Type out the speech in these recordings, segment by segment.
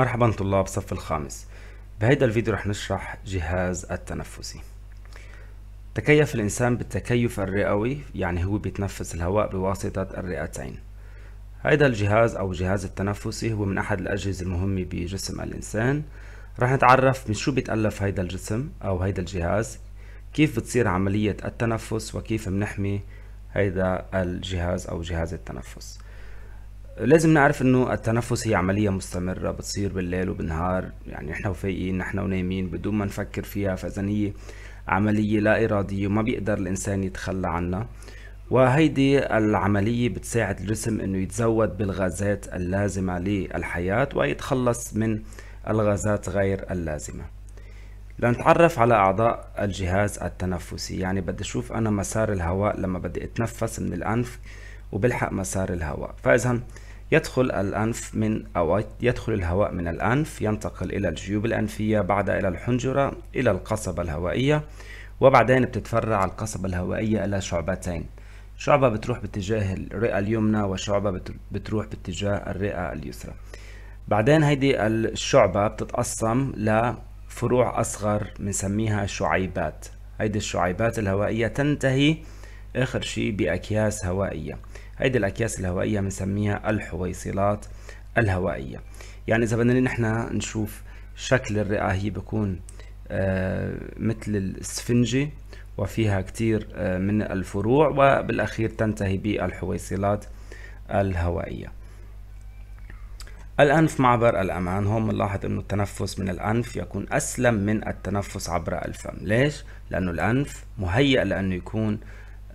مرحبا طلاب صف الخامس بهيدا الفيديو رح نشرح جهاز التنفسي تكيف الإنسان بالتكيف الرئوي يعني هو بيتنفس الهواء بواسطة الرئتين هيدا الجهاز أو جهاز التنفسي هو من أحد الأجهزة المهمة بجسم الإنسان رح نتعرف من شو بيتألف هيدا الجسم أو هيدا الجهاز كيف بتصير عملية التنفس وكيف بنحمي هيدا الجهاز أو جهاز التنفس لازم نعرف انه التنفس هي عملية مستمرة بتصير بالليل وبالنهار يعني احنا وفايقين نحن ونايمين بدون ما نفكر فيها فاذا هي عملية لا ارادية وما بيقدر الانسان يتخلى عنها وهيدي العملية بتساعد الجسم انه يتزود بالغازات اللازمة للحياة ويتخلص من الغازات غير اللازمة لنتعرف على أعضاء الجهاز التنفسي يعني بدي أشوف أنا مسار الهواء لما بدي أتنفس من الأنف وبلحق مسار الهواء فإذا يدخل الأنف من أو يدخل الهواء من الأنف ينتقل إلى الجيوب الأنفية بعد إلى الحنجرة إلى القصبة الهوائية وبعدين بتتفرع القصبة الهوائية إلى شعبتين شعبة بتروح باتجاه الرئة اليمنى وشعبة بتروح باتجاه الرئة اليسرى بعدين هيدي الشعبة بتتقسم لفروع أصغر بنسميها شعيبات هيدي الشعيبات الهوائية تنتهي آخر شيء بأكياس هوائية هيدي الأكياس الهوائية بنسميها الحويصلات الهوائية يعني إذا بدنا نحن نشوف شكل الرئة هي بكون آه، مثل الاسفنجة وفيها كتير آه، من الفروع وبالأخير تنتهي بالحويصلات الهوائية الأنف معبر الأمان هون بنلاحظ إنه التنفس من الأنف يكون أسلم من التنفس عبر الفم ليش؟ لأنه الأنف مهيأ لأنه يكون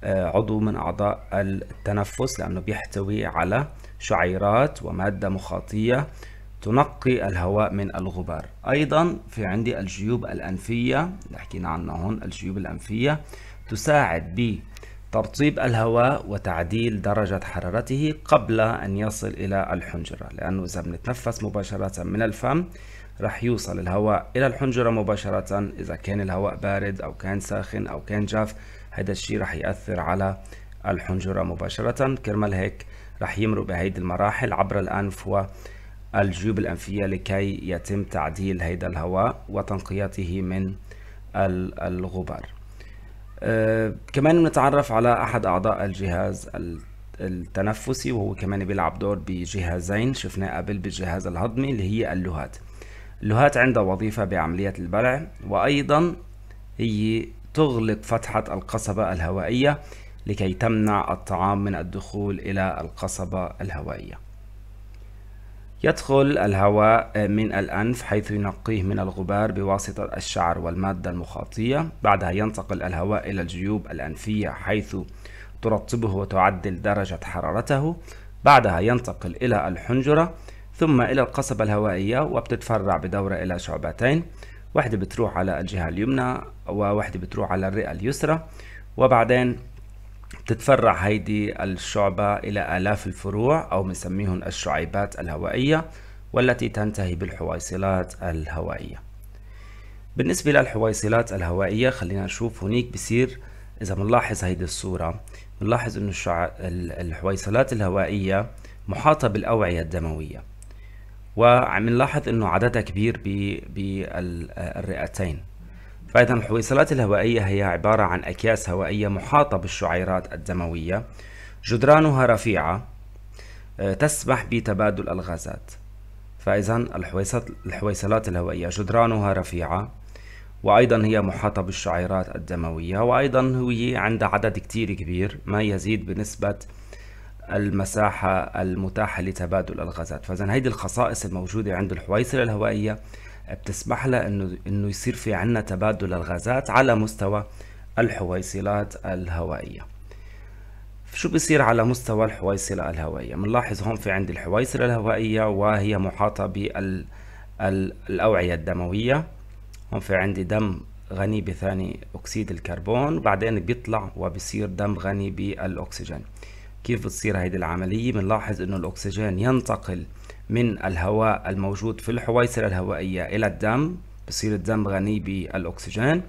آه، عضو من أعضاء التنفس لأنه بيحتوي على شعيرات ومادة مخاطية تنقي الهواء من الغبار أيضا في عندي الجيوب الأنفية اللي حكينا عنها هون الجيوب الأنفية تساعد بترطيب الهواء وتعديل درجة حرارته قبل أن يصل إلى الحنجرة لأنه إذا بنتنفس مباشرة من الفم رح يوصل الهواء إلى الحنجرة مباشرة إذا كان الهواء بارد أو كان ساخن أو كان جاف هذا الشيء راح يأثر على الحنجرة مباشرة كرمال هيك راح يمروا بهيدي المراحل عبر الأنف والجيوب الأنفية لكي يتم تعديل هيدا الهواء وتنقيته من الغبار أه كمان بنتعرف على أحد أعضاء الجهاز التنفسي وهو كمان بيلعب دور بجهازين شفناه قبل بالجهاز الهضمي اللي هي اللهات اللهات عندها وظيفة بعملية البلع وأيضا هي تغلق فتحة القصبة الهوائية لكي تمنع الطعام من الدخول إلى القصبة الهوائية يدخل الهواء من الأنف حيث ينقيه من الغبار بواسطة الشعر والمادة المخاطية بعدها ينتقل الهواء إلى الجيوب الأنفية حيث ترطبه وتعدل درجة حرارته بعدها ينتقل إلى الحنجرة ثم إلى القصبة الهوائية وبتتفرع بدورة إلى شعبتين واحدة بتروح على الجهة اليمنى وواحدة بتروح على الرئة اليسرى وبعدين بتتفرع هيدي الشعبة إلى آلاف الفروع أو بنسميهم الشعيبات الهوائية والتي تنتهي بالحويصلات الهوائية بالنسبة للحويصلات الهوائية خلينا نشوف هنيك بصير إذا بنلاحظ هيدي الصورة بنلاحظ إنه الحويصلات الهوائية محاطة بالأوعية الدموية وعم نلاحظ انه عددها كبير بالرئتين فاذا الحويصلات الهوائيه هي عباره عن اكياس هوائيه محاطه بالشعيرات الدمويه جدرانها رفيعه آه، تسمح بتبادل الغازات فاذا الحويصلات الهوائيه جدرانها رفيعه وايضا هي محاطه بالشعيرات الدمويه وايضا هي عندها عدد كتير كبير ما يزيد بنسبه المساحة المتاحة لتبادل الغازات فإذا هيدي الخصائص الموجودة عند الحويصلة الهوائية بتسمح لها انه انه يصير في عنا تبادل الغازات على مستوى الحويصلات الهوائية شو بصير على مستوى الحويصلة الهوائية بنلاحظ هون في عندي الحويصلة الهوائية وهي محاطة بالأوعية الدموية هون في عندي دم غني بثاني أكسيد الكربون بعدين بيطلع وبصير دم غني بالأكسجين كيف بتصير هيدي العملية بنلاحظ انه الاكسجين ينتقل من الهواء الموجود في الحويصلة الهوائية الى الدم بصير الدم غني بالاكسجين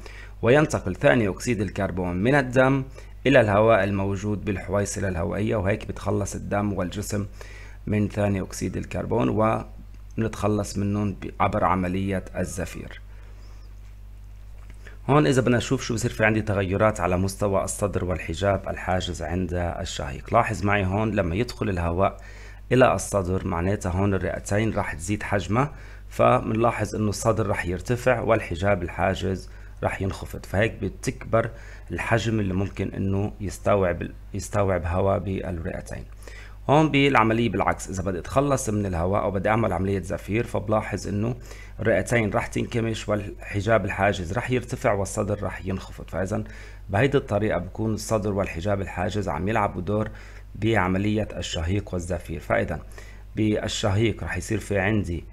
وينتقل ثاني اكسيد الكربون من الدم الى الهواء الموجود بالحويصلة الهوائية وهيك بتخلص الدم والجسم من ثاني اكسيد الكربون ونتخلص منهم عبر عملية الزفير هون إذا بدنا نشوف شو بصير في عندي تغيرات على مستوى الصدر والحجاب الحاجز عند الشهيق لاحظ معي هون لما يدخل الهواء إلى الصدر معناتها هون الرئتين راح تزيد حجمها فبنلاحظ إنه الصدر راح يرتفع والحجاب الحاجز راح ينخفض فهيك بتكبر الحجم اللي ممكن إنه يستوعب يستوعب هواء بالرئتين هون بالعملية بالعكس إذا بدي أتخلص من الهواء أو بدي أعمل عملية زفير فبلاحظ إنه الرئتين رح تنكمش والحجاب الحاجز رح يرتفع والصدر رح ينخفض فإذا بهيدي الطريقة بكون الصدر والحجاب الحاجز عم يلعبوا دور بعملية الشهيق والزفير فإذا بالشهيق رح يصير في عندي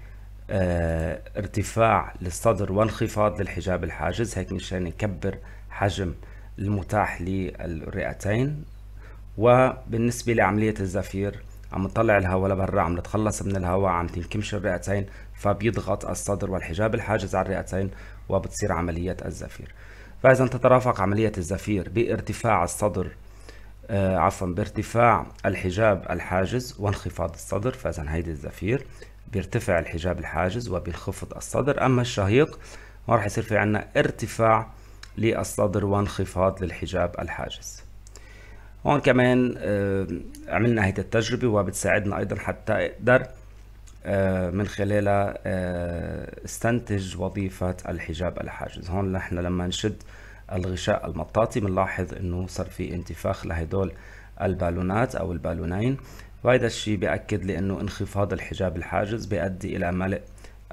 اه ارتفاع للصدر وانخفاض للحجاب الحاجز هيك مشان نكبر حجم المتاح للرئتين وبالنسبة لعملية الزفير عم نطلع الهواء لبرا عم نتخلص من الهواء عم تنكمش الرئتين فبيضغط الصدر والحجاب الحاجز على الرئتين وبتصير عملية الزفير فإذا تترافق عملية الزفير بارتفاع الصدر آه عفوا بارتفاع الحجاب الحاجز وانخفاض الصدر فإذا هيدي الزفير بيرتفع الحجاب الحاجز وبينخفض الصدر أما الشهيق ما راح يصير في عندنا ارتفاع للصدر وانخفاض للحجاب الحاجز هون كمان آه، عملنا هيدي التجربة وبتساعدنا أيضا حتى أقدر آه، من خلالها آه، استنتج وظيفة الحجاب الحاجز هون نحن لما نشد الغشاء المطاطي بنلاحظ انه صار في انتفاخ لهدول البالونات او البالونين وهذا الشيء بأكد لي انه انخفاض الحجاب الحاجز بيؤدي الى ملء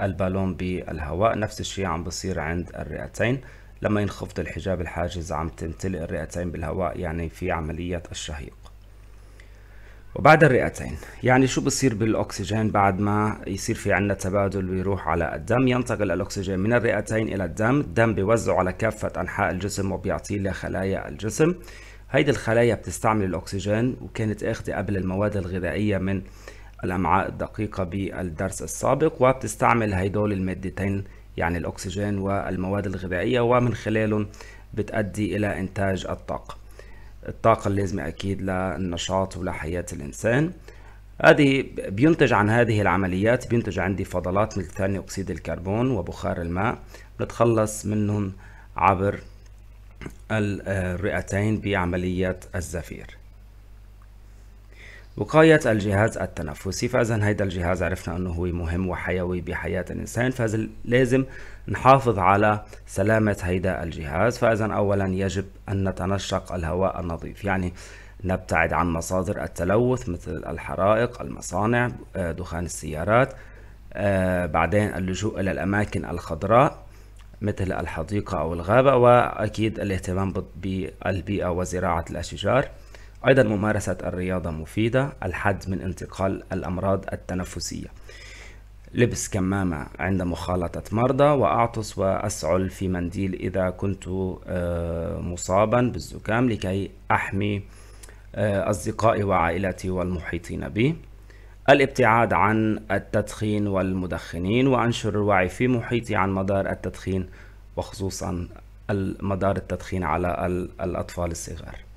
البالون بالهواء نفس الشيء عم بصير عند الرئتين لما ينخفض الحجاب الحاجز عم تمتلئ الرئتين بالهواء يعني في عملية الشهيق وبعد الرئتين يعني شو بصير بالأكسجين بعد ما يصير في عندنا تبادل ويروح على الدم ينتقل الأكسجين من الرئتين إلى الدم الدم بيوزعه على كافة أنحاء الجسم وبيعطيه لخلايا الجسم هيدي الخلايا بتستعمل الأكسجين وكانت أخذة قبل المواد الغذائية من الأمعاء الدقيقة بالدرس السابق وبتستعمل هيدول المادتين يعني الأكسجين والمواد الغذائية ومن خلالهم بتؤدي إلى إنتاج الطاقة الطاقة اللازمة أكيد للنشاط ولحياة الإنسان هذه بينتج عن هذه العمليات بينتج عندي فضلات مثل ثاني أكسيد الكربون وبخار الماء بنتخلص منهم عبر آه، الرئتين بعملية الزفير وقاية الجهاز التنفسي فإذا هيدا الجهاز عرفنا أنه هو مهم وحيوي بحياة الإنسان فإذا لازم نحافظ على سلامة هيدا الجهاز فإذا أولا يجب أن نتنشق الهواء النظيف يعني نبتعد عن مصادر التلوث مثل الحرائق المصانع آه، دخان السيارات آه، بعدين اللجوء إلى الأماكن الخضراء مثل الحديقة أو الغابة وأكيد الاهتمام بالبيئة وزراعة الأشجار أيضا ممارسة الرياضة مفيدة الحد من انتقال الأمراض التنفسية لبس كمامة عند مخالطة مرضى وأعطس وأسعل في منديل إذا كنت آه، مصابا بالزكام لكي أحمي آه، أصدقائي وعائلتي والمحيطين بي الابتعاد عن التدخين والمدخنين وأنشر الوعي في محيطي عن مدار التدخين وخصوصا مدار التدخين على الأطفال الصغار